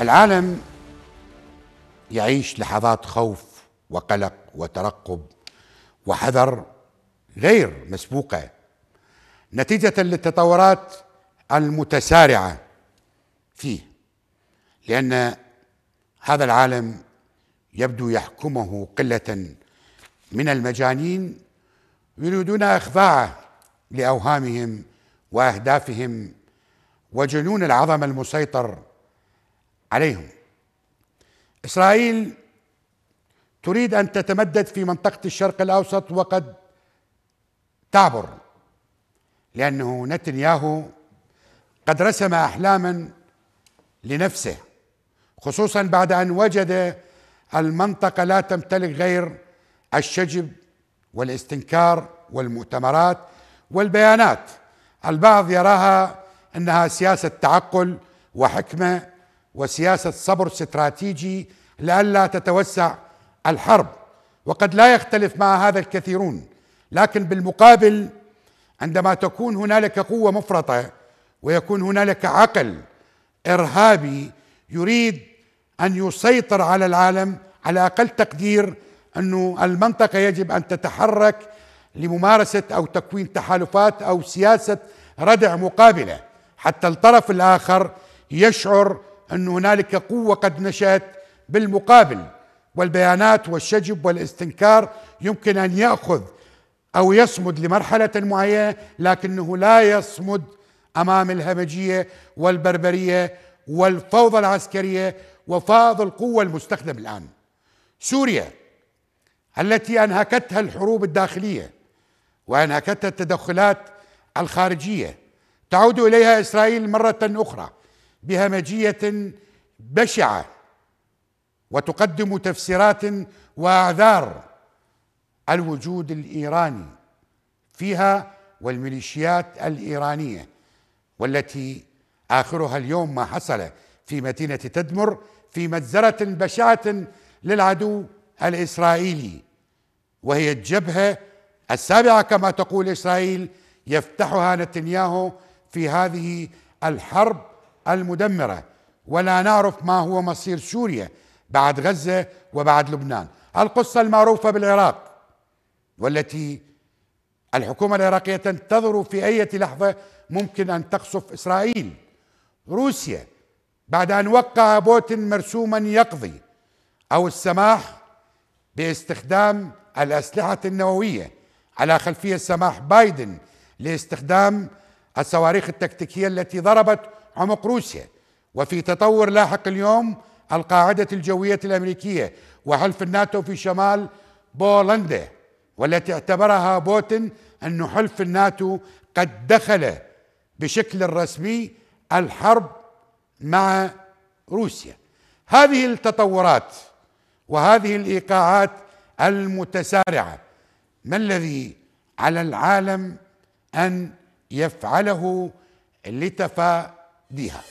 العالم يعيش لحظات خوف وقلق وترقب وحذر غير مسبوقه نتيجه للتطورات المتسارعه فيه لان هذا العالم يبدو يحكمه قله من المجانين يريدون اخضاعه لاوهامهم واهدافهم وجنون العظمه المسيطر عليهم اسرائيل تريد ان تتمدد في منطقه الشرق الاوسط وقد تعبر لانه نتنياهو قد رسم احلاما لنفسه خصوصا بعد ان وجد المنطقه لا تمتلك غير الشجب والاستنكار والمؤتمرات والبيانات البعض يراها انها سياسه تعقل وحكمه وسياسه صبر استراتيجي لئلا تتوسع الحرب وقد لا يختلف مع هذا الكثيرون لكن بالمقابل عندما تكون هنالك قوه مفرطه ويكون هنالك عقل ارهابي يريد ان يسيطر على العالم على اقل تقدير انه المنطقه يجب ان تتحرك لممارسه او تكوين تحالفات او سياسه ردع مقابله حتى الطرف الاخر يشعر أن هنالك قوة قد نشأت بالمقابل والبيانات والشجب والاستنكار يمكن أن يأخذ أو يصمد لمرحلة معينة لكنه لا يصمد أمام الهمجية والبربرية والفوضى العسكرية وفاض القوة المستخدم الآن سوريا التي أنهكتها الحروب الداخلية وأنهكتها التدخلات الخارجية تعود إليها إسرائيل مرة أخرى بهمجيه بشعه وتقدم تفسيرات واعذار الوجود الايراني فيها والميليشيات الايرانيه والتي اخرها اليوم ما حصل في مدينه تدمر في مجزره بشعه للعدو الاسرائيلي وهي الجبهه السابعه كما تقول اسرائيل يفتحها نتنياهو في هذه الحرب المدمرة ولا نعرف ما هو مصير سوريا بعد غزة وبعد لبنان القصة المعروفة بالعراق والتي الحكومة العراقية تنتظر في أي لحظة ممكن أن تقصف إسرائيل روسيا بعد أن وقع بوتين مرسوما يقضي أو السماح باستخدام الأسلحة النووية على خلفية سماح بايدن لاستخدام الصواريخ التكتيكية التي ضربت عمق روسيا وفي تطور لاحق اليوم القاعدة الجوية الأمريكية وحلف الناتو في شمال بولندا والتي اعتبرها بوتين أن حلف الناتو قد دخل بشكل رسمي الحرب مع روسيا هذه التطورات وهذه الايقاعات المتسارعه ما الذي على العالم ان يفعله لتفا Dija.